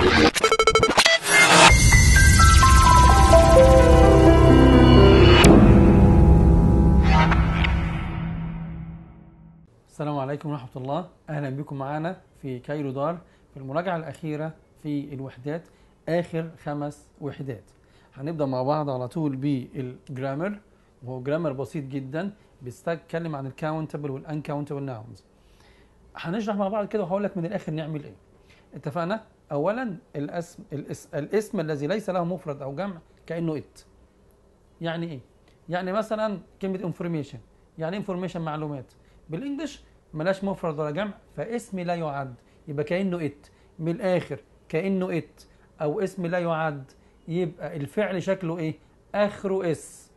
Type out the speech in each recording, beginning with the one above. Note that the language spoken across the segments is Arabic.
السلام عليكم ورحمة الله أهلا بكم معنا في كايرو دار في المراجعة الأخيرة في الوحدات آخر خمس وحدات هنبدأ مع بعض على طول بالجرامر وهو جرامر بسيط جدا بيتكلم عن الكاونتبل والانكاونتبل ناونز هنشرح مع بعض كده وهقول لك من الاخر نعمل ايه اتفقنا أولا الاسم, الاسم, الاسم الذي ليس له مفرد أو جمع كأنه إت يعني إيه؟ يعني مثلا كلمة انفورميشن يعني انفورميشن معلومات بالإنجلش ملاش مفرد ولا جمع فاسم لا يعد يبقى كأنه إت من الآخر كأنه إت أو اسم لا يعد يبقى الفعل شكله إيه؟ آخره اس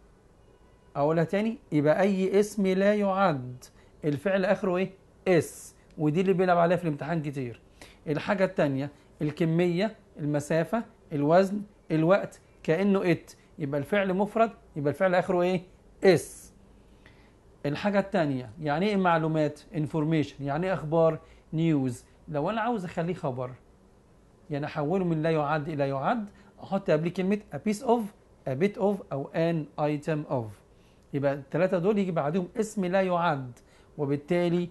أقولها تاني يبقى أي اسم لا يعد الفعل آخره إيه؟ اس ودي اللي بيلعب عليها في الامتحان كتير الحاجة التانية الكمية المسافة الوزن الوقت كأنه ات يبقى الفعل مفرد يبقى الفعل آخره إيه اس الحاجة الثانية يعني إيه معلومات انفورميشن يعني إيه أخبار نيوز لو أنا عاوز أخليه خبر يعني أحوله من لا يعد إلى يعد أحط قبليه كلمة a piece of a bit of أو an item of يبقى الثلاثة دول يجي بعدهم اسم لا يعد وبالتالي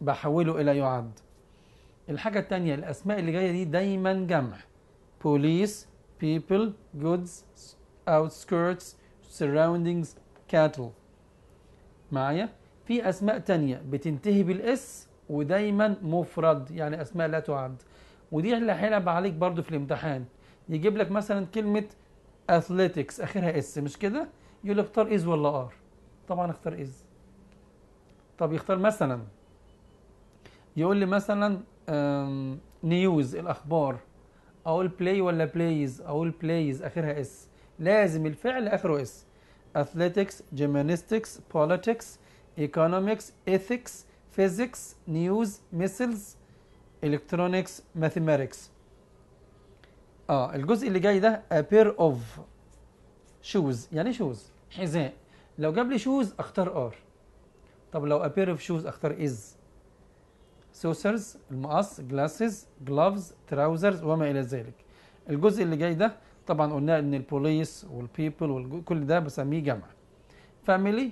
بحوله إلى يعد الحاجة التانية الأسماء اللي جاية دي دايما جمع بوليس people goods outskirts surroundings cattle معايا في أسماء تانية بتنتهي بالإس ودايما مفرد يعني أسماء لا تعد ودي اللي هيلعب عليك برضو في الامتحان يجيب لك مثلا كلمة اثليتكس اخرها اس مش كده يقول اختار از ولا ار طبعا اختار از طب يختار مثلا يقول لي مثلا نيوز الاخبار اقول بلاي ولا بلايز اقول بلايز اخرها اس لازم الفعل اخره اس اثليتكس جيمناستكس بوليتكس ايكونومكس ايثكس فيزيكس نيوز ميسلز الكترونكس ماثيماتكس اه الجزء اللي جاي ده ابير اوف شوز يعني شوز حذاء لو جاب لي شوز اختار ار طب لو ابير اوف شوز اختار از سوسرز المقص جلاسز جلافز تراوزرز وما الى ذلك الجزء اللي جاي ده طبعا قلنا ان البوليس والبيبل وكل ده بسميه جمع فاميلي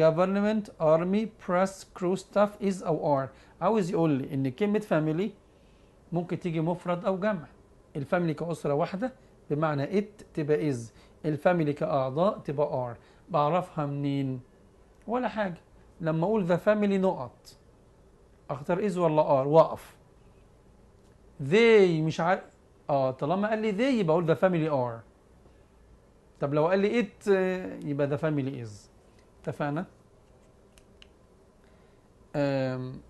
government army press crew staff is او ار عاوز يقول لي ان كلمه فاميلي ممكن تيجي مفرد او جمع الفاميلي كاسره واحده بمعنى ات تبقى از الفاميلي كاعضاء تبقى ار بعرفها منين ولا حاجه لما اقول ذا فاميلي نقط اختار از ولا ار واقف they مش عارف اه طالما قال لي they يبقى اقول the family are طب لو قال لي it آه، يبقى the family is اتفقنا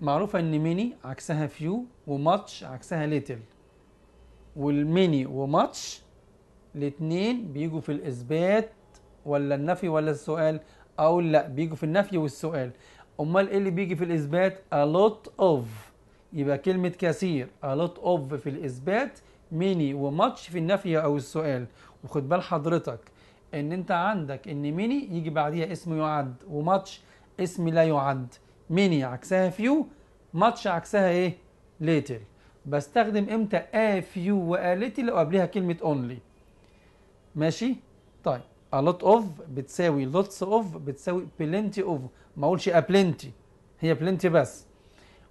معروفة ان ميني عكسها فيو وماتش عكسها ليتل والميني وماتش الاتنين بيجوا في الاثبات ولا النفي ولا السؤال او لا بيجوا في النفي والسؤال امال ايه اللي بيجي في الاثبات a lot of يبقى كلمه كثير a lot of في الاثبات ميني وماتش في النفي او السؤال وخد بال حضرتك ان انت عندك ان ميني يجي بعديها اسم يعد وماتش اسم لا يعد ميني عكسها فيو ماتش عكسها ايه ليتل بستخدم امتى ا فيو و لو قبلها كلمه اونلي ماشي طيب a lot of بتساوي lots of بتساوي plenty of ما اقولش ابلنتي هي بلنتي بس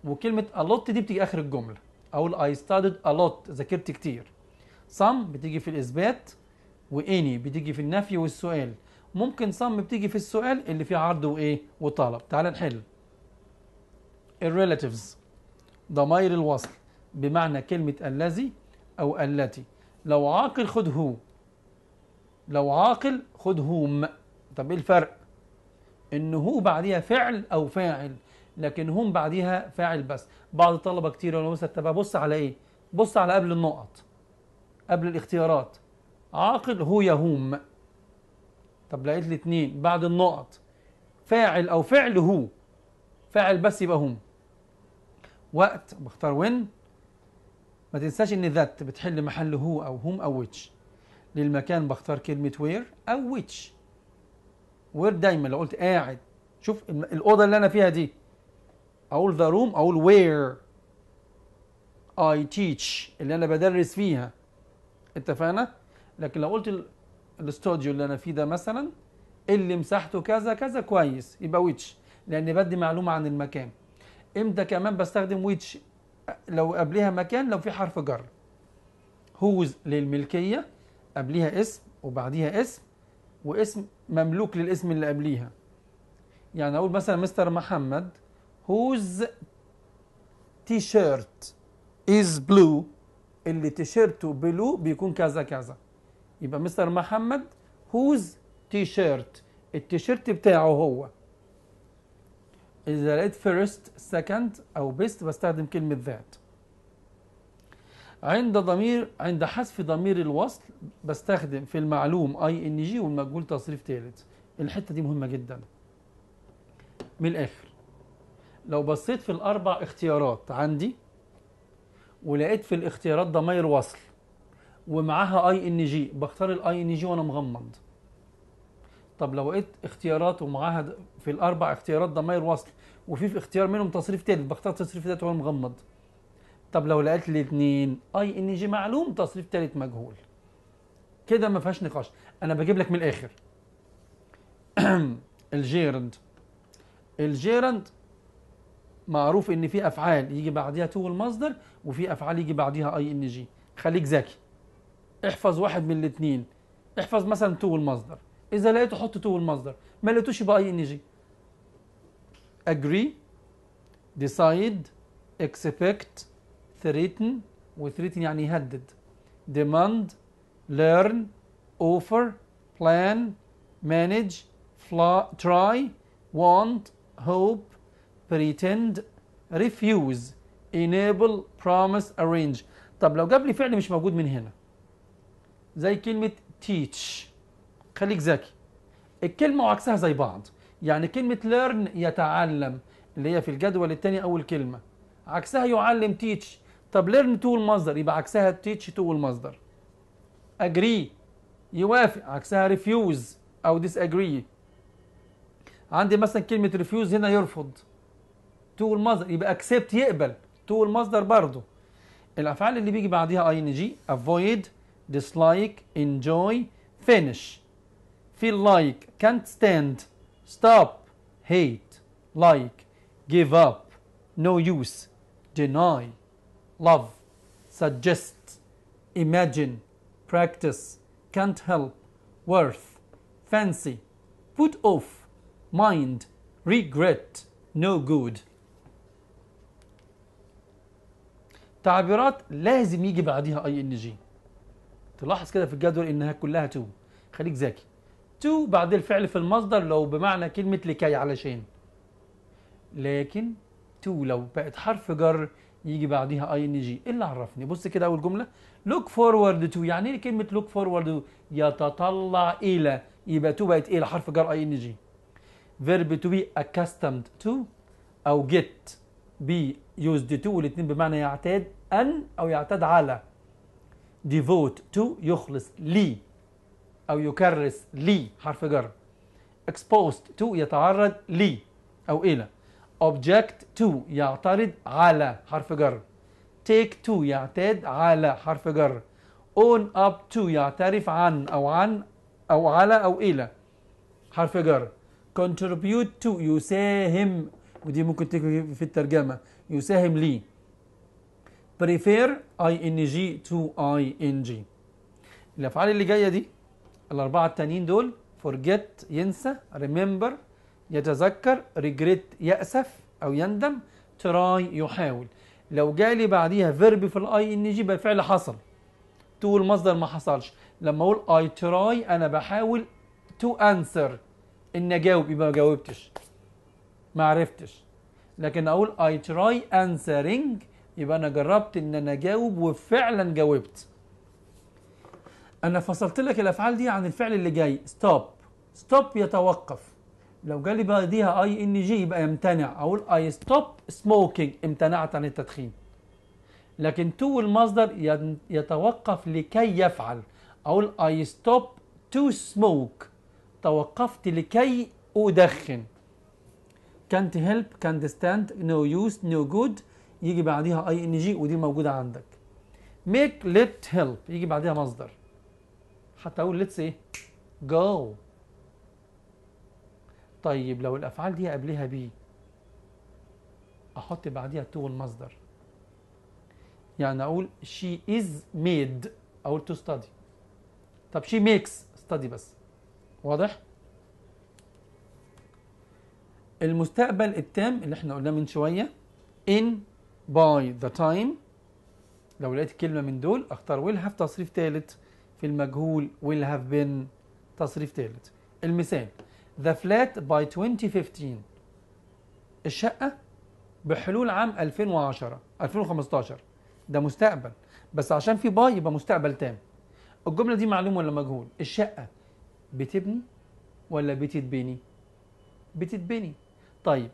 وكلمه الوت دي بتيجي اخر الجمله اقول اي ستادد الوت ذاكرت كتير سام بتيجي في الاثبات واني بتيجي في النفي والسؤال ممكن سام بتيجي في السؤال اللي فيه عرض وايه وطلب تعال نحل الريلاتيفز ضمائر الوصل بمعنى كلمة الذي أو التي لو عاقل خد هو لو عاقل خد هم طب ايه الفرق إن هو بعديها فعل أو فاعل لكن هم بعديها فاعل بس بعض الطلبة كتير مثلا طب بص على إيه بص على قبل النقط قبل الاختيارات عاقل هو يهوم طب لقيت الاثنين بعد النقط فاعل أو فعل هو فاعل بس يبقى هم وقت بختار وين ما تنساش ان ذات بتحل محل هو او هم او ويتش للمكان بختار كلمة وير او ويتش وير دايما لو قلت قاعد شوف الاوضه اللي انا فيها دي اقول ذا روم اقول وير اي تيتش اللي انا بدرس فيها اتفقنا لكن لو قلت الاستوديو اللي انا فيه ده مثلا اللي مساحته كذا كذا كويس يبقى ويتش لان بدي معلومه عن المكان امتى كمان بستخدم ويتش لو قبلها مكان لو في حرف جر هوز للملكيه قبليها اسم وبعديها اسم واسم مملوك للاسم اللي قبليها يعني اقول مثلا مستر محمد whose تي شيرت از بلو اللي تيشيرته بلو بيكون كذا كذا يبقى مستر محمد whose t-shirt التيشيرت بتاعه هو إذا لقيت first second أو best بستخدم كلمة ذات عند ضمير عند حذف ضمير الوصل بستخدم في المعلوم اي ان جي والمجهول تصريف ثالث الحته دي مهمه جدا من الاخر لو بصيت في الاربع اختيارات عندي ولقيت في الاختيارات ضمير وصل ومعاها اي ان جي بختار الاي ان جي وانا مغمض طب لو لقيت اختيارات ومعاها في الاربع اختيارات ضمير وصل وفي في اختيار منهم تصريف ثالث بختار تصريف ثالث وانا مغمض طب لو لقيت الاثنين اي ان جي معلوم تصريف ثالث مجهول كده ما فيهاش نقاش انا بجيب لك من الاخر الجيرند الجيرند معروف ان في افعال يجي بعديها تو المصدر وفي افعال يجي بعديها اي ان جي خليك ذكي احفظ واحد من الاثنين احفظ مثلا تو المصدر اذا لقيته حط تو المصدر ما لقيتوش يبقى اي ان جي agree decide expect threaten وثريتن يعني يهدد demand learn offer plan manage fly, try want hope pretend refuse enable promise arrange طب لو جاب لي فعل مش موجود من هنا زي كلمة teach خليك ذكي الكلمة وعكسها زي بعض يعني كلمة learn يتعلم اللي هي في الجدول الثاني أول كلمة عكسها يعلم teach طب ليرن تو المصدر يبقى عكسها تيتش تو المصدر اجري يوافق عكسها ريفيوز او ديس اجري عندي مثلا كلمه ريفيوز هنا يرفض تو المصدر يبقى اكسبت يقبل تو المصدر برضه الافعال اللي بيجي بعديها اي ان جي افويد dislike enjoy finish feel like can't stand stop hate like give up no use deny love, suggest, imagine, practice, can't help, worth, fancy, put off, mind, regret, no good. تعبيرات لازم يجي بعديها اي ان جي تلاحظ كده في الجدول انها كلها تو خليك ذكي تو بعد الفعل في المصدر لو بمعنى كلمه لكي علشان لكن تو لو بقت حرف جر يجي بعديها اي ان جي ايه اللي عرفني بص كده اول جمله لوك فورورد تو يعني ايه كلمه لوك فورورد يتطلع الى يبقى تو بقت الى حرف جر اي ان جي فيرب تو بي اكستمد تو او جيت بي يوزد تو والاثنين بمعنى يعتاد ان او يعتاد على ديفوت تو يخلص لي او يكرس لي حرف جر اكسبوزد تو يتعرض لي او الى object to يعترض على حرف جر take to يعتاد على حرف جر own up to يعترف عن أو عن أو على أو إلى حرف جر contribute to يساهم ودي ممكن تكتب في الترجمة يساهم لي prefer ing to ing الأفعال اللي جاية دي الأربعة التانيين دول forget ينسى remember يتذكر ريجريت يأسف أو يندم تراي يحاول لو جالي بعديها فيرب في الاي ان جي يبقى فعل حصل تو المصدر ما حصلش لما اقول اي تراي انا بحاول تو انسر ان اجاوب يبقى ما جاوبتش ما عرفتش لكن اقول اي تراي انسرنج يبقى انا جربت ان انا اجاوب وفعلا جاوبت انا فصلت لك الافعال دي عن الفعل اللي جاي ستوب ستوب يتوقف لو جالي بعديها اي ان جي يبقى يمتنع اقول اي ستوب سموكينج امتنعت عن التدخين لكن تو المصدر يتوقف لكي يفعل اقول اي ستوب تو سموك توقفت لكي ادخن كانت هيلب كانت ستاند نو يوز نو جود يجي بعديها اي ان جي ودي موجوده عندك ميك ليت هيلب يجي بعديها مصدر حتى اقول ليتس ايه جو طيب لو الأفعال دي قبلها بي أحط بعديها تو المصدر يعني أقول she is made أقول to study طب she makes study بس واضح؟ المستقبل التام اللي احنا قلناه من شوية in by the time لو لقيت كلمة من دول اختار will have تصريف ثالث في المجهول will have been تصريف ثالث المثال ذا فلات باي 2015 الشقة بحلول عام 2010 2015 ده مستقبل بس عشان في باي يبقى مستقبل تام الجملة دي معلومة ولا مجهول الشقة بتبني ولا بتتبني بتتبني طيب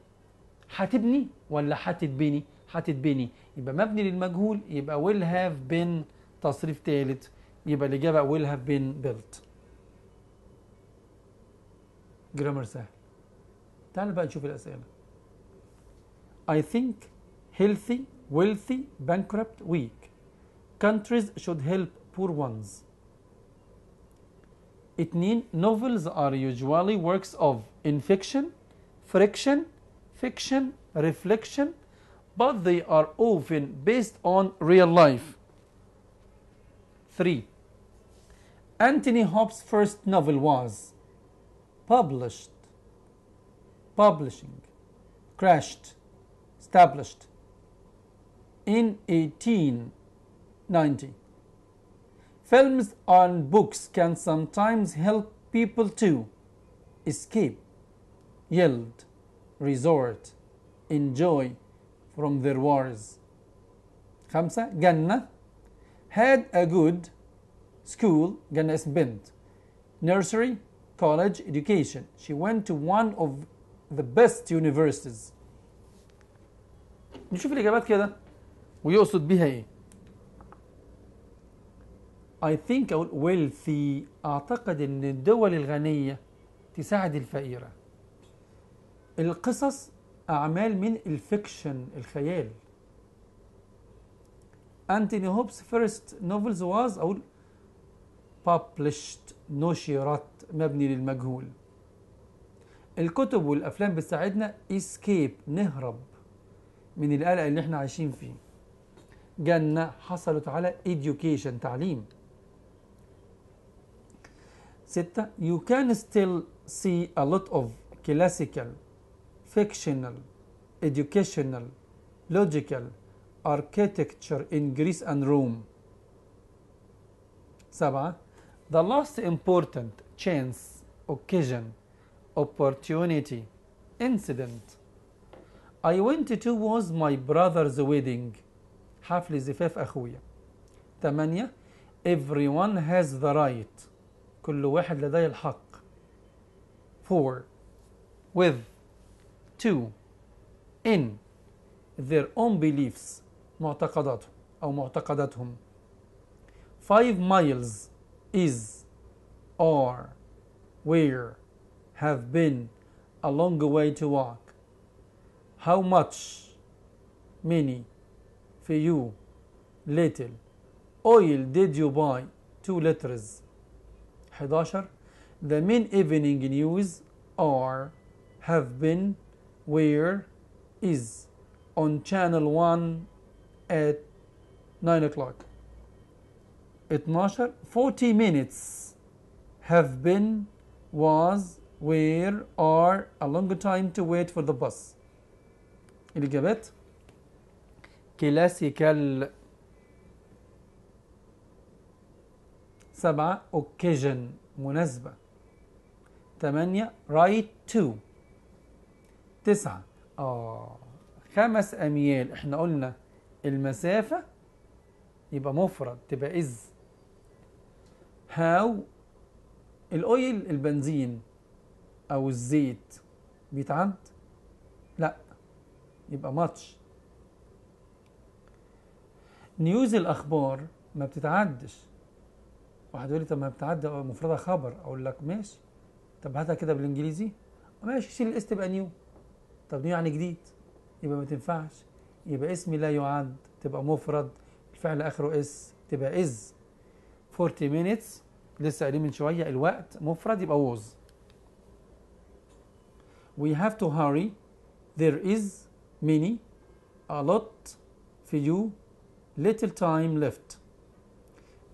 هتبني ولا هتتبني هتتبني يبقى مبني للمجهول يبقى ويل هاف بين تصريف ثالث يبقى الإجابة ويل هاف بين بيلت جرامر سهل تعال بقى نشوف الأسئلة I think healthy wealthy bankrupt weak countries should help poor ones اتنين novels are usually works of infection friction fiction reflection but they are often based on real life 3 Anthony Hobbes' first novel was published, publishing, crashed, established in 1890. Films and books can sometimes help people to escape, yield, resort, enjoy from their wars. خمسة جنة had a good school جنة اسم nursery college education. She went to one of the best universities. نشوف الإجابات كده ويقصد بيها إيه؟ I think أقول wealthy أعتقد إن الدول الغنية تساعد الفقيرة. القصص أعمال من الفيكشن الخيال. أنتوني هوبس first novels was أقول published نشرت مبني للمجهول الكتب والأفلام بتساعدنا اسكيب نهرب من القلق اللي احنا عايشين فيه جنة حصلت على education تعليم ستة you can still see a lot of classical fictional educational logical architecture in Greece and Rome سبعة the last important chance, occasion, opportunity, incident. I went to was my brother's wedding حفل زفاف أخويا ثمانية everyone has the right كل واحد لديه الحق Four. with Two. in their own beliefs معتقداتهم أو معتقداتهم five miles is are, where, have been, a long way to walk. How much, many, few, little, oil did you buy, two letters. 11 The main evening news are, have been, where, is, on channel 1 at 9 o'clock. 12 40 minutes have been was were are a long time to wait for the bus الإجابات كلاسيكال سبعة occasion مناسبة ثمانية right to تسعة آه خمس أميال إحنا قلنا المسافة يبقى مفرد تبقى إز how الاويل البنزين او الزيت بيتعد لا يبقى ماتش نيوز الاخبار ما بتتعدش واحد يقول لي طب ما بتعدي آه، مفردها خبر اقول لك ماشي طب هاتها كده بالانجليزي ماشي شيل الاس تبقى نيو طب نيو يعني جديد يبقى ما تنفعش يبقى اسمي لا يعد تبقى مفرد الفعل اخره اس تبقى از 40 minutes لسه قايلين من شويه الوقت مفرد يبقى was we have to hurry there is many a lot you little time left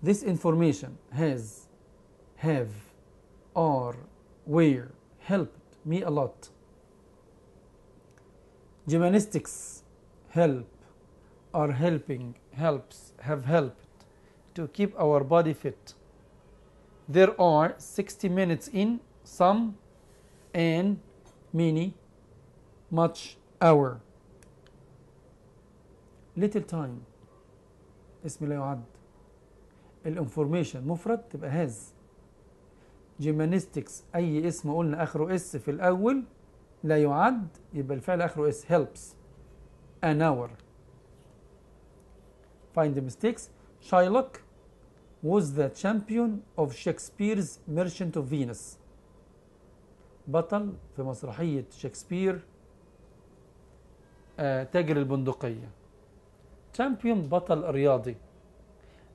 this information has have are were helped me a lot gymnastics help are helping helps have helped to keep our body fit there are 60 minutes in some and many much hour little time اسم لا يعد الانفورميشن مفرد تبقى هاز جيمانيستكس اي اسم قلنا اخره اس في الاول لا يعد يبقى الفعل اخره اس helps an hour find the mistakes Shylock was the champion of Shakespeare's Merchant of Venus بطل في مسرحية شكسبير آه تاجر البندقية champion بطل رياضي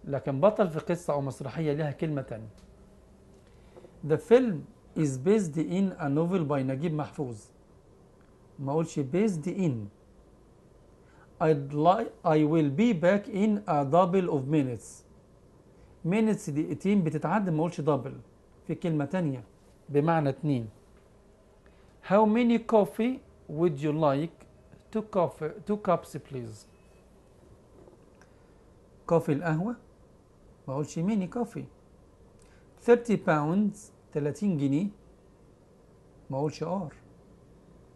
لكن بطل في قصة أو مسرحية لها كلمة تانية The film is based in a novel by نجيب محفوظ ما أقولش based in I'd like I will be back in a double of minutes مينتس دقيقتين بتتعدى ما اقولش دبل في كلمه تانية بمعنى اتنين How many coffee would you like two coffee two cups please كوفي القهوة ما اقولش ميني كوفي 30 pounds 30 جنيه ما اقولش ار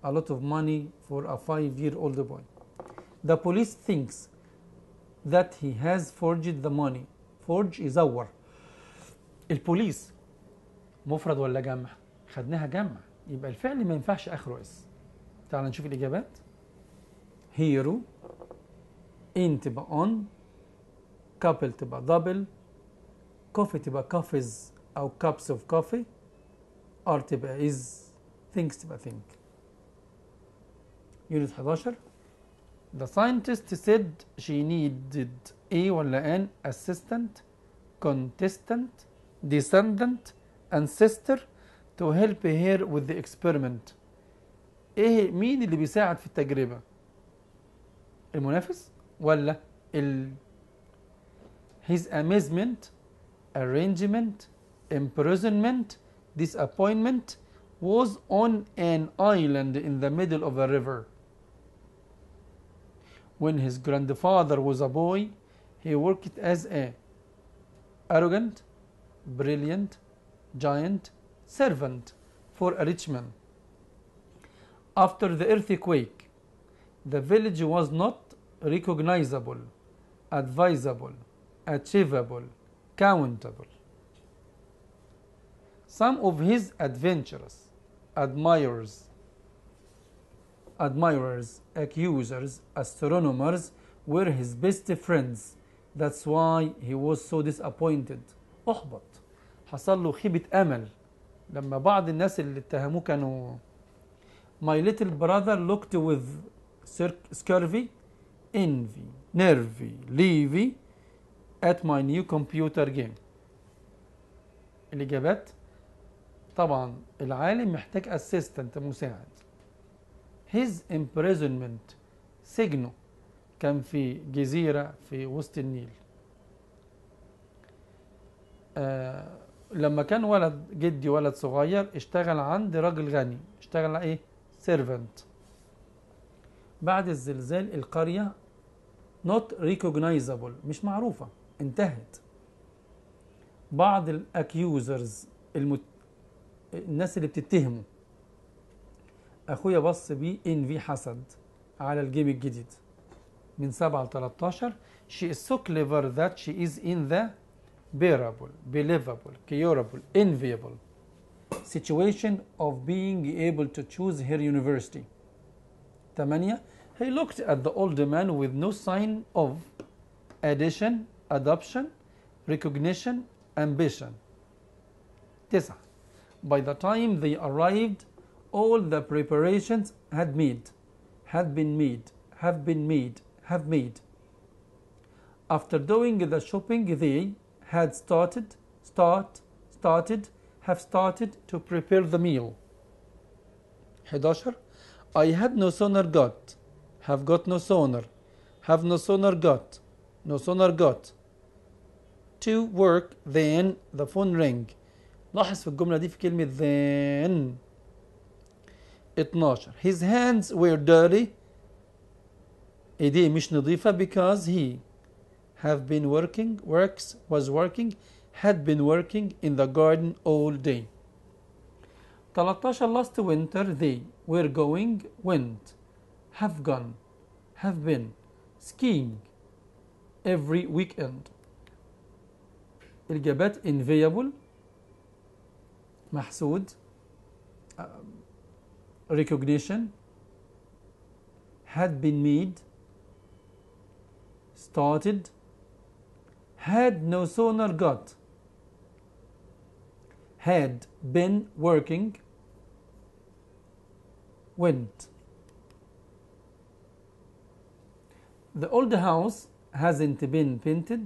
a lot of money for a five year old boy the police thinks that he has forged the money فورج يزور البوليس مفرد ولا جمع خدناها جمع يبقى الفعل ما ينفعش اخره اس تعال نشوف الاجابات هيرو ان تبقى اون كابل تبقى دبل كوفي تبقى كافيز او كابس اوف كوفي ار تبقى از ثينكس تبقى ثينك يونت 11 The scientist said she needed E ولا N assistant contestant descendant ancestor to help her with the experiment ايه مين اللي بيساعد في التجربة المنافس ولا ال his amazement arrangement imprisonment disappointment was on an island in the middle of a river when his grandfather was a boy he worked as a arrogant, brilliant, giant servant for a rich man. After the earthquake, the village was not recognizable, advisable, achievable, countable. Some of his adventurers, admirers, admirers, accusers, astronomers were his best friends That's why he was so disappointed أحبط حصل له خيبة أمل لما بعض الناس اللي اتهموه كانوا My little brother looked with scurvy, envy, nervy, levy at my new computer game الإجابات طبعا العالم محتاج assistant مساعد his imprisonment سجنه كان في جزيرة في وسط النيل آه لما كان ولد جدي ولد صغير اشتغل عند راجل غني اشتغل ايه سيرفنت بعد الزلزال القرية not recognizable مش معروفة انتهت بعض الاكيوزرز المت... الناس اللي بتتهمه اخويا بص بيه ان في حسد على الجيم الجديد من 7 ل 13 she is so clever that she is in the bearable, believable, curable, enviable situation of being able to choose her university. Tamania, he looked at the older man with no sign of addition, adoption, recognition, ambition. Tisa. By the time they arrived, all the preparations had made, had been made, have been made, have made. After doing the shopping they had started, start, started, have started to prepare the meal. 11 I had no sooner got, have got no sooner, have no sooner got, no sooner got. To work then the phone rang. لاحظ في الجملة دي في كلمة then. 12 His hands were dirty إيديه مش نظيفة because he have been working works was working had been working in the garden all day 13 last winter they were going went have gone have been skiing every weekend الإجابات enviable محسود recognition had been made started had no sooner got, had been working, went. The old house hasn't been painted,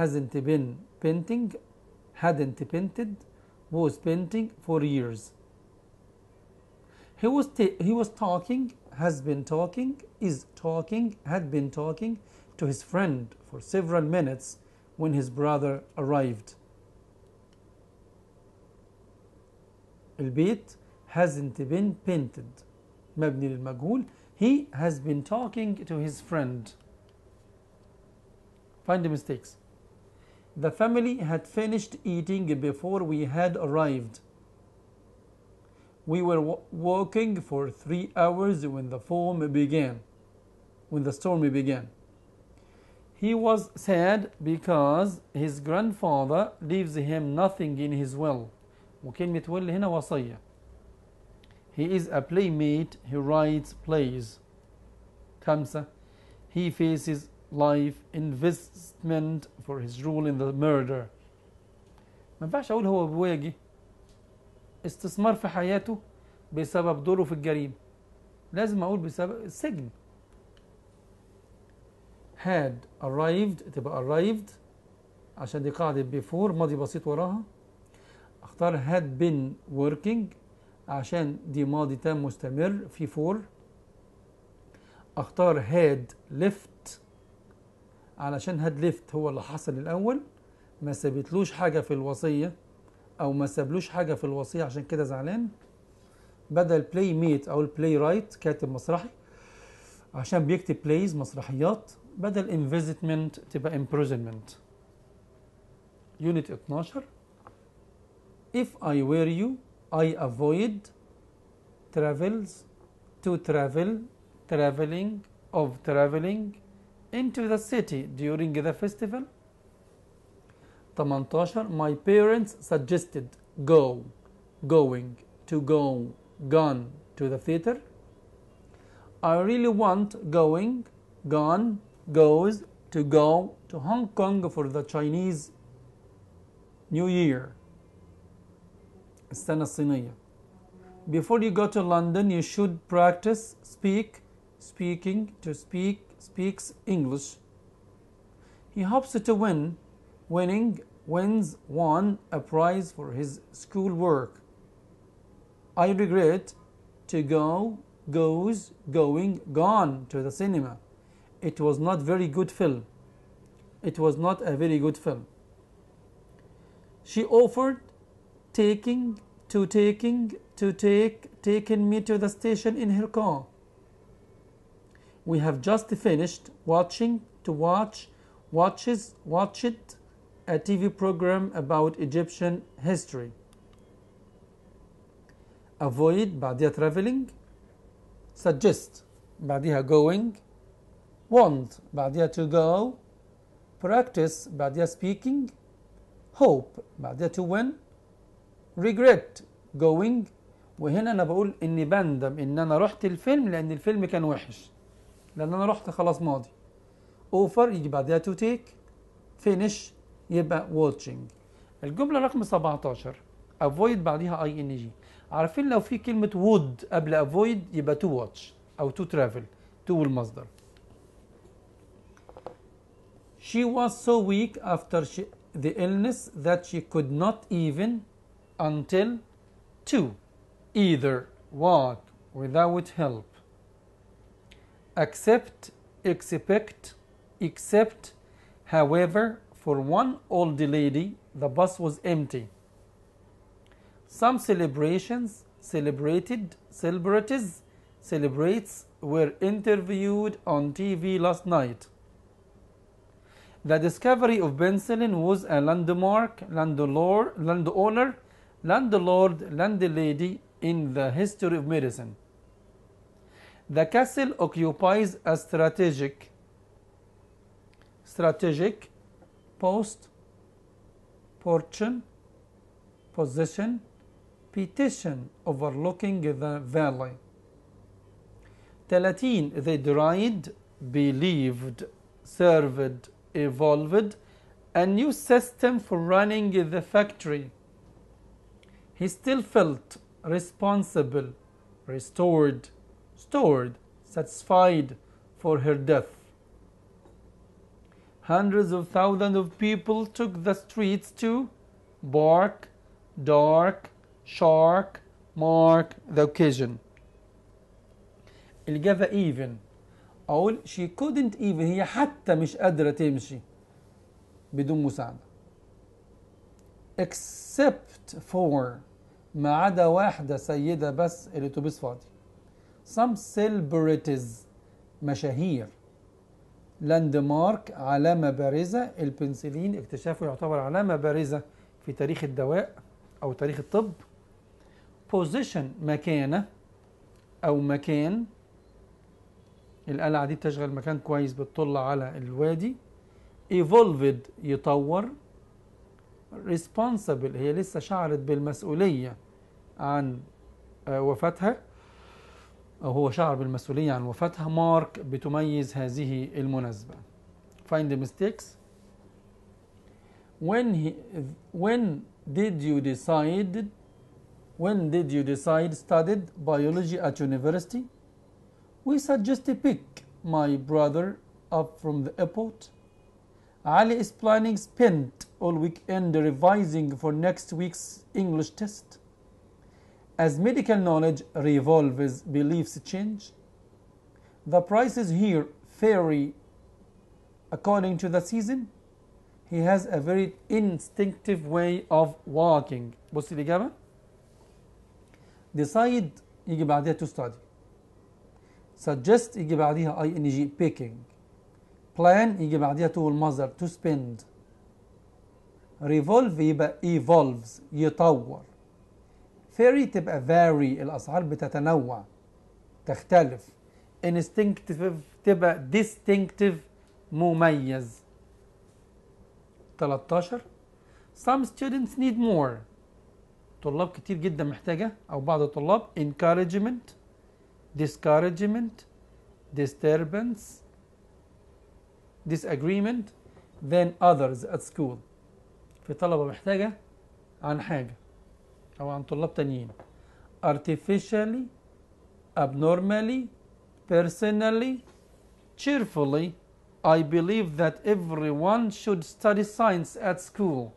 hasn't been painting, hadn't painted, was painting for years. He was, he was talking, has been talking, is talking, had been talking, to his friend for several minutes when his brother arrived. البيت hasn't been painted مبني للمجهول he has been talking to his friend find the mistakes the family had finished eating before we had arrived we were walking for three hours when the storm began when the storm began he was sad because his grandfather leaves him nothing in his will. وكلمة will هنا وصية. He is a playmate, he writes plays. خمسة He faces life investment for his role in the murder. ما ينفعش أقول هو بواجه استثمار في حياته بسبب دوره في الجريمة. لازم أقول بسبب السجن. had arrived تبقى arrived عشان دي قاعدة before ماضي بسيط وراها اختار had been working عشان دي ماضي تام مستمر في فور اختار had left علشان had left هو اللي حصل الأول ما سابتلوش حاجة في الوصية أو ما سابلوش حاجة في الوصية عشان كده زعلان بدل بلاي ميت أو البلاي رايت كاتب مسرحي عشان بيكتب بلايز مسرحيات بدل investment تبقى imprisonment unit 12 if I were you I avoid travels to travel traveling of traveling into the city during the festival 18 my parents suggested go going to go gone to the theater I really want going gone goes to go to Hong Kong for the Chinese New Year before you go to London you should practice speak speaking to speak speaks English he hopes to win winning wins won a prize for his school work. I regret to go goes going gone to the cinema it was not very good film. It was not a very good film. She offered taking to taking to take taking me to the station in her car. We have just finished watching to watch watches watch it a TV program about Egyptian history. Avoid badia traveling suggest badia going want بعديها to go practice بعديها speaking hope بعديها to win regret going وهنا انا بقول اني بندم ان انا رحت الفيلم لان الفيلم كان وحش لان انا رحت خلاص ماضي اوفر يجي بعدها تو تيك فينش يبقى واتشنج الجمله رقم 17 افويد بعديها اي ان جي عارفين لو في كلمه وود قبل افويد يبقى تو واتش او تو ترافل تو المصدر She was so weak after she, the illness that she could not even until two either walk without help Except, expect except however for one old lady the bus was empty some celebrations celebrated celebrities celebrates were interviewed on TV last night the discovery of penicillin was a landmark, landlord, landowner, landlord, landlady in the history of medicine. The castle occupies a strategic, strategic post, portion, position, petition overlooking the valley. Talatin, they dried, believed, served, evolved a new system for running the factory. He still felt responsible, restored, stored, satisfied for her death. Hundreds of thousands of people took the streets to bark, dark, shark, mark the occasion. الجذا even اقول شي كودنت ايفن هي حتى مش قادره تمشي بدون مساعده except for ما عدا واحده سيده بس الاتوبيس فاضي some celebrities مشاهير لاند مارك علامه بارزه البنسلين اكتشافه يعتبر علامه بارزه في تاريخ الدواء او تاريخ الطب position مكانه او مكان القلعة دي بتشغل مكان كويس بتطل على الوادي evolved يطور responsible هي لسه شعرت بالمسؤولية عن آه، وفاتها أو هو شعر بالمسؤولية عن وفاتها مارك بتميز هذه المناسبة find the mistakes when he, when did you decide when did you decide studied biology at university We suggest a pick my brother up from the airport. Ali is planning spent all weekend revising for next week's English test. As medical knowledge revolves, beliefs change. The prices here vary according to the season. He has a very instinctive way of walking. بص الإجابة. Decide يجي بعدها to study. suggest يجي بعديها ing picking plan يجي بعديها to المصدر to spend revolve يبقى evolves يطور theory تبقى vary الأسعار بتتنوع تختلف instinctive تبقى distinctive مميز 13 some students need more طلاب كتير جدا محتاجة أو بعض الطلاب encouragement discouragement, disturbance, disagreement than others at school في طلبة محتاجة عن حاجة أو عن طلاب تانيين artificially abnormally personally cheerfully I believe that everyone should study science at school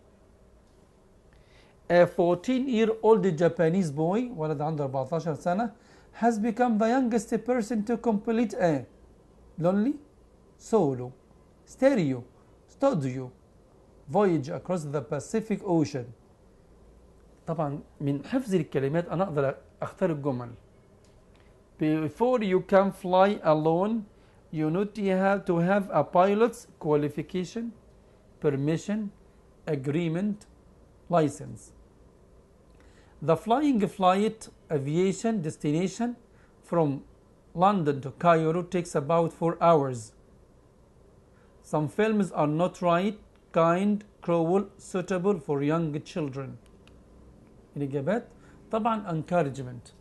a 14 year old Japanese boy ولد عنده 14 سنة has become the youngest person to complete a lonely, solo, stereo, studio voyage across the Pacific Ocean. طبعا من حفظ الكلمات انا اقدر اختار الجمل. Before you can fly alone, you need to have to have a pilot's qualification, permission, agreement, license. The flying flight aviation destination from London to Cairo takes about four hours. Some films are not right, kind, cruel, suitable for young children. الإجابات طبعا encouragement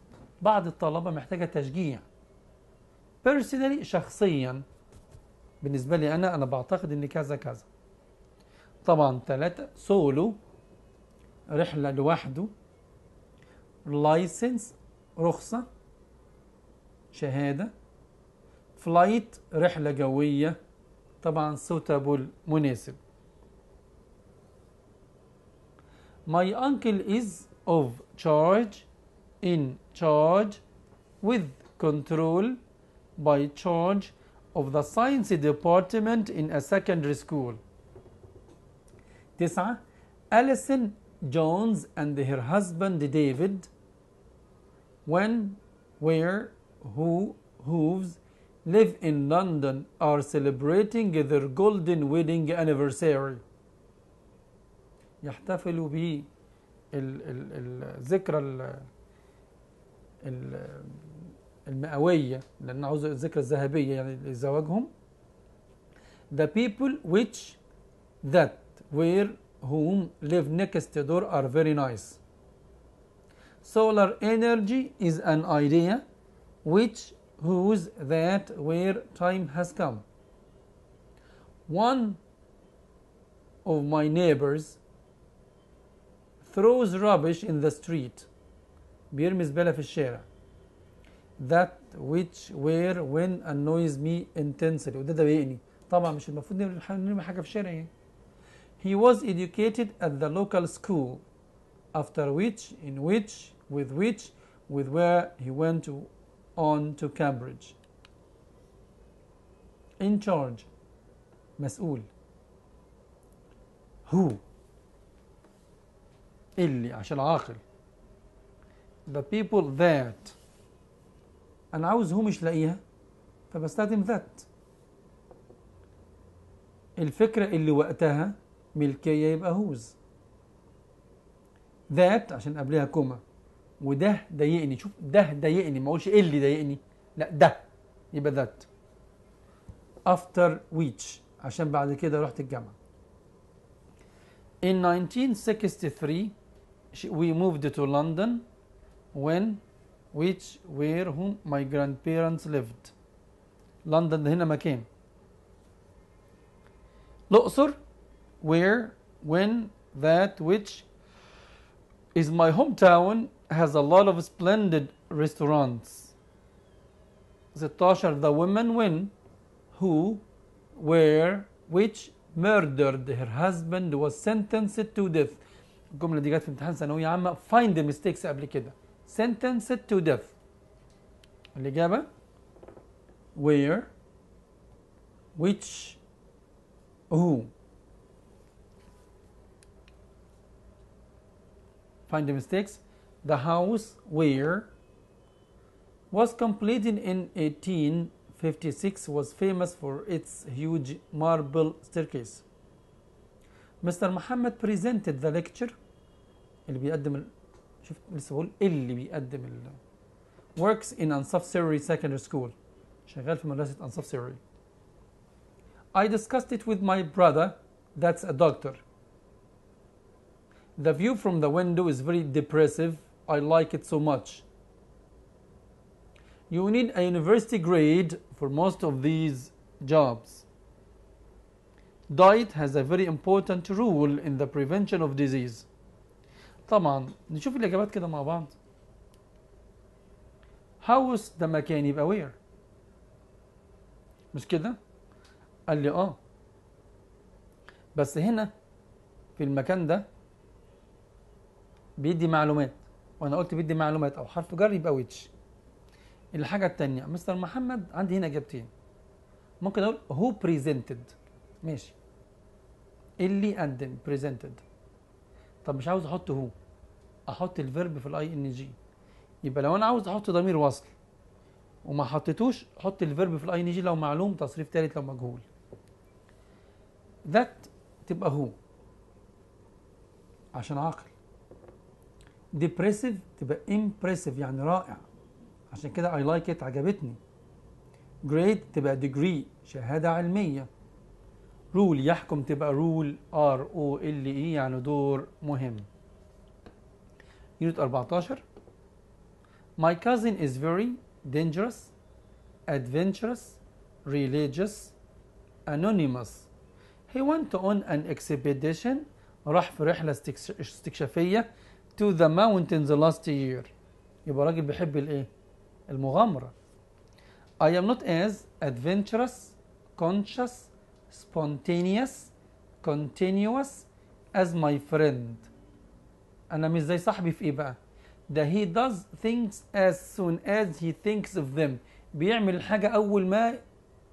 بعض الطلبة محتاجة تشجيع personally شخصيا بالنسبة لي أنا أنا بعتقد إن كذا كذا طبعا ثلاثة سولو رحلة لوحده لايسنس رخصة شهادة فلايت رحلة جوية طبعا سوتابل مناسب My uncle is of charge in charge with control by charge of the science department in a secondary school. تسعة Alison Jones and her husband David when, where, who, who's live in London are celebrating their golden wedding anniversary. يحتفلوا ب الذكرى المئوية لأن عاوز الذكرى الذهبية يعني لزواجهم. The people which that where whom live next door are very nice solar energy is an idea which whose that where time has come. One of my neighbors throws rubbish in the street بيرمي في الشارع that which where when annoys me intensely he was educated at the local school after which, in which, with which, with where he went to, on to Cambridge. In charge مسؤول who اللي عشان العاقل. the people that أنا عاوز هو مش لاقيها فبستخدم that الفكرة اللي وقتها ملكية يبقى whose ذات عشان قبلها كوما وده ضايقني شوف ده ضايقني ما ايه اللي ضايقني لا ده يبقى ذات after which عشان بعد كده رحت الجامعة In 1963 we moved to London when which where whom my grandparents lived لندن ده هنا مكان الأقصر where when that which is my hometown has a lot of splendid restaurants. The Tashar, the women win who, where, which murdered her husband was sentenced to death. الجملة دي جت في امتحان ثانوية عامة find the mistakes قبل كده. sentenced to death. الإجابة where which who find the mistakes. The house where was completed in 1856 was famous for its huge marble staircase. Mr. Muhammad presented the lecture اللي بيقدم شفت لسه بقول اللي بيقدم ال... works in أنصاف secondary school شغال في مدرسة I discussed it with my brother that's a doctor the view from the window is very depressive. I like it so much. You need a university grade for most of these jobs. Diet has a very important role in the prevention of disease. طبعا نشوف الإجابات كده مع بعض. How's the مكان يبقى مش كده؟ قال لي اه بس هنا في المكان ده بيدي معلومات وانا قلت بيدي معلومات او حرف جر يبقى ويتش الحاجه الثانيه مستر محمد عندي هنا اجابتين ممكن اقول هو بريزنتد ماشي إيه اللي قدم بريزنتد طب مش عاوز احط هو احط الفيرب في الاي ان جي يبقى لو انا عاوز احط ضمير وصل وما حطيتوش حط الفيرب في الاي ان جي لو معلوم تصريف ثالث لو مجهول ذات تبقى هو عشان عاقل ديبريسيف تبقى امبريسيف يعني رائع عشان كده اي لايك ات عجبتني جريد تبقى ديجري شهاده علميه رول يحكم تبقى رول ار او ال اي يعني دور مهم يونت 14 My cousin is very dangerous adventurous religious anonymous he went on an expedition راح في رحلة استكشافية to the mountains last year يبقى راجل بيحب الايه المغامرة I am not as adventurous conscious spontaneous continuous as my friend أنا مش زي صاحبي في إيه بقى ده he does things as soon as he thinks of them بيعمل الحاجة أول ما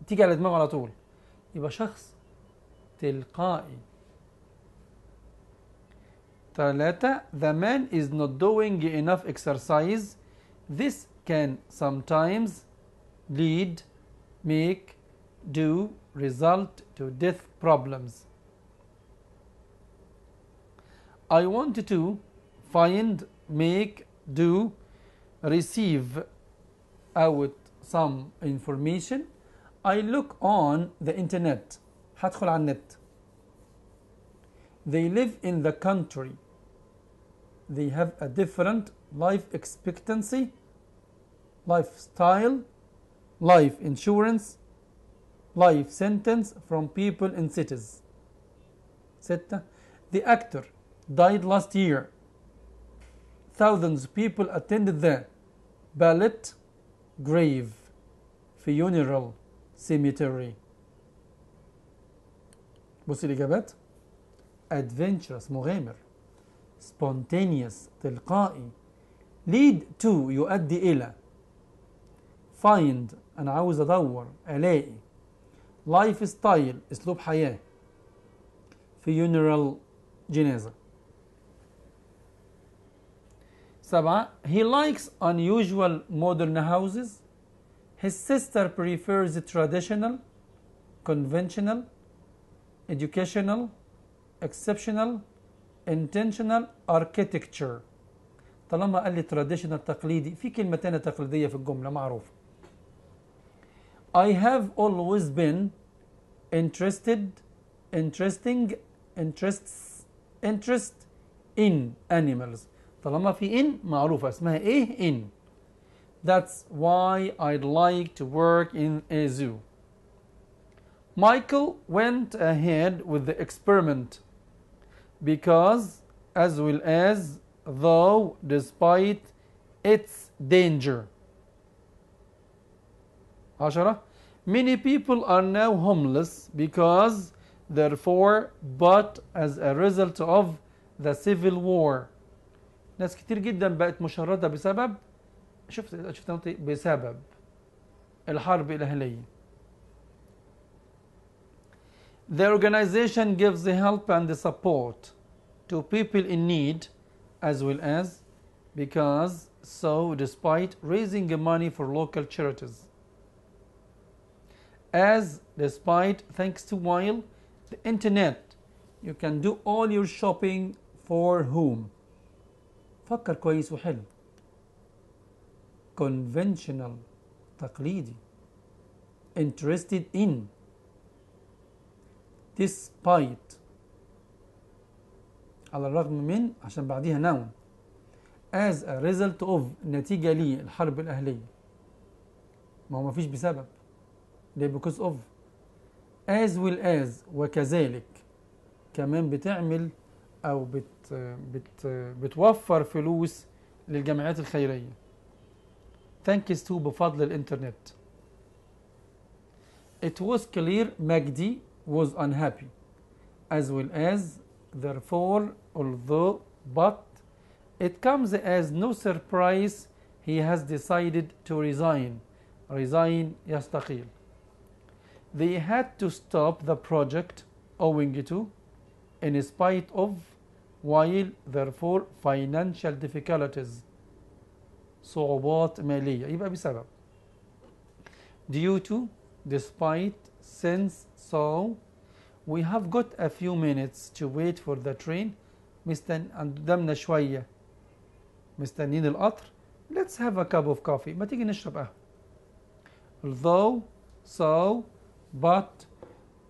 تيجي على دماغه على طول يبقى شخص تلقائي ثلاثة The man is not doing enough exercise. This can sometimes lead, make, do, result to death problems. I want to find, make, do, receive out some information. I look on the internet. هدخل على النت. They live in the country they have a different life expectancy, lifestyle, life insurance, life sentence from people in cities. ستة The actor died last year. Thousands of people attended the ballet, grave, funeral, cemetery. بصي الإجابات adventurous مغامر spontaneous تلقائي lead to يؤدي إلى find أنا عاوز أدور ألاقي lifestyle, ستايل أسلوب حياة funeral جنازة سبعة he likes unusual modern houses his sister prefers traditional conventional educational exceptional intentional architecture طالما قال لي traditional تقليدي في كلمتين تانية تقليدية في الجملة معروفة I have always been interested interesting interests interest in animals طالما في in معروفة اسمها ايه in That's why I'd like to work in a zoo. Michael went ahead with the experiment because, as well as, though, despite, its danger. Ashara, Many people are now homeless because, therefore, but as a result of the civil war. ناس كتير جدا بقت مشردة بسبب شفت شفت بسبب الحرب الأهلية. The organization gives the help and the support to people in need as well as because so despite raising money for local charities. As despite thanks to while the internet you can do all your shopping for whom فكر كويس وحلو conventional تقليدي interested in despite على الرغم من عشان بعديها noun as a result of نتيجة الحرب الأهلية ما هو مفيش بسبب ده because of as well as وكذلك كمان بتعمل أو بت بت بتوفر فلوس للجمعيات الخيرية thanks to بفضل الإنترنت it was clear مجدي was unhappy as well as therefore although but it comes as no surprise he has decided to resign resign يستقيل they had to stop the project owing to in spite of while therefore financial difficulties صعوبات مالية يبقى بسبب due to despite since so we have got a few minutes to wait for the train قدامنا شوية مستنين القطر let's have a cup of coffee ما تيجي نشرب although so but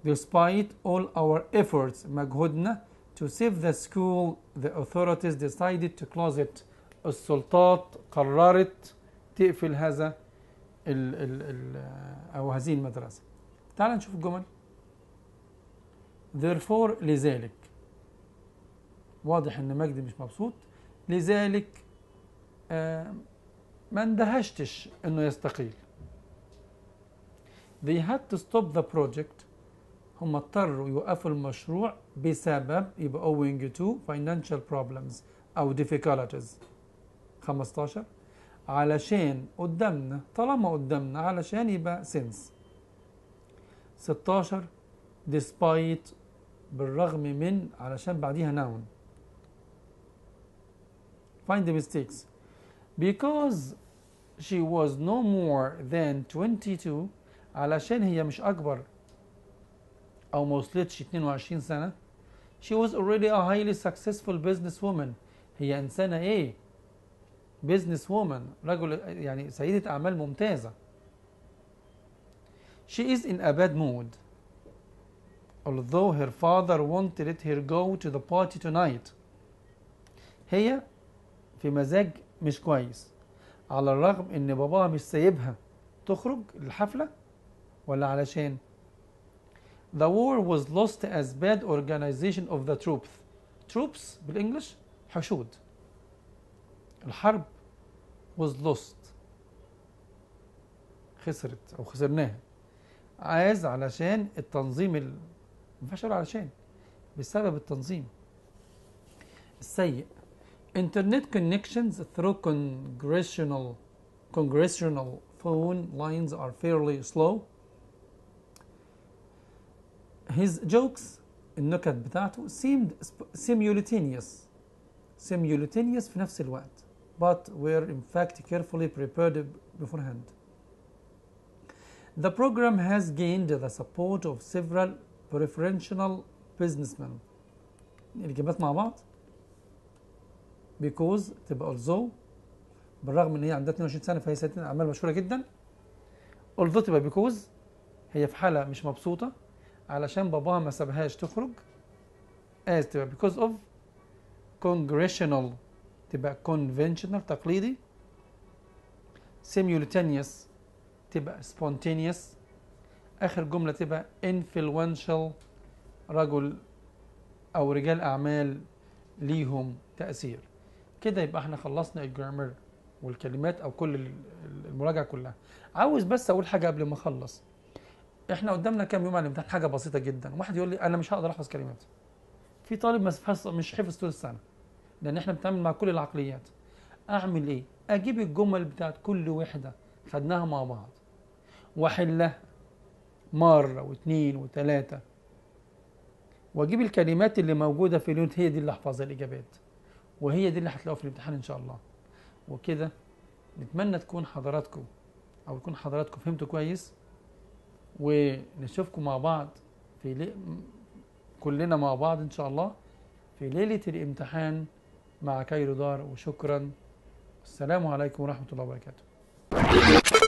despite all our efforts مجهودنا to save the school the authorities decided to close it السلطات قررت تقفل هذا ال ال ال أو هذه المدرسة تعال نشوف الجمل therefore لذلك واضح ان مجدي مش مبسوط لذلك ما اندهشتش انه يستقيل they had to stop the project هم اضطروا يوقفوا المشروع بسبب يبقى owing to financial problems أو difficulties 15 علشان قدامنا طالما قدامنا علشان يبقى since 16 despite بالرغم من علشان بعديها noun find the mistakes because she was no more than 22 علشان هي مش أكبر أو ما وصلتش 22 سنة she was already a highly successful business woman هي إنسانة إيه business woman رجل يعني سيدة أعمال ممتازة she is in a bad mood although her father won't let her go to the party tonight هي في مزاج مش كويس على الرغم ان باباها مش سايبها تخرج الحفلة ولا علشان The war was lost as bad organization of the troops troops بالانجلش حشود الحرب was lost خسرت او خسرناها عايز علشان التنظيم فشلوا علشان بسبب التنظيم السيء internet connections through congressional congressional phone lines are fairly slow his jokes النكت بتاعته seemed simultaneous simultaneous في نفس الوقت but were in fact carefully prepared beforehand the program has gained the support of several preferential businessman الإجابات يعني مع بعض because تبقى although بالرغم إن هي عندها 22 سنة فهي سيدة أعمال مشهورة جدا although تبقى because هي في حالة مش مبسوطة علشان باباها ما سابهاش تخرج as تبقى because of congressional تبقى conventional تقليدي simultaneous تبقى spontaneous اخر جمله تبقى انفلونشال رجل او رجال اعمال ليهم تاثير كده يبقى احنا خلصنا الجرامر والكلمات او كل المراجعه كلها عاوز بس اقول حاجه قبل ما اخلص احنا قدامنا كام يوم على الامتحان حاجه بسيطه جدا واحد يقول لي انا مش هقدر احفظ كلمات في طالب مش حفظ طول السنه لان احنا بنتعامل مع كل العقليات اعمل ايه اجيب الجمل بتاعت كل وحده خدناها مع بعض واحلها مرة واثنين وثلاثة واجيب الكلمات اللي موجودة في اليونت هي دي اللي احفظها الإجابات وهي دي اللي هتلاقوها في الامتحان إن شاء الله وكده نتمنى تكون حضراتكم أو تكون حضراتكم فهمتوا كويس ونشوفكم مع بعض في لي... كلنا مع بعض إن شاء الله في ليلة الامتحان مع كايرو دار وشكرا السلام عليكم ورحمة الله وبركاته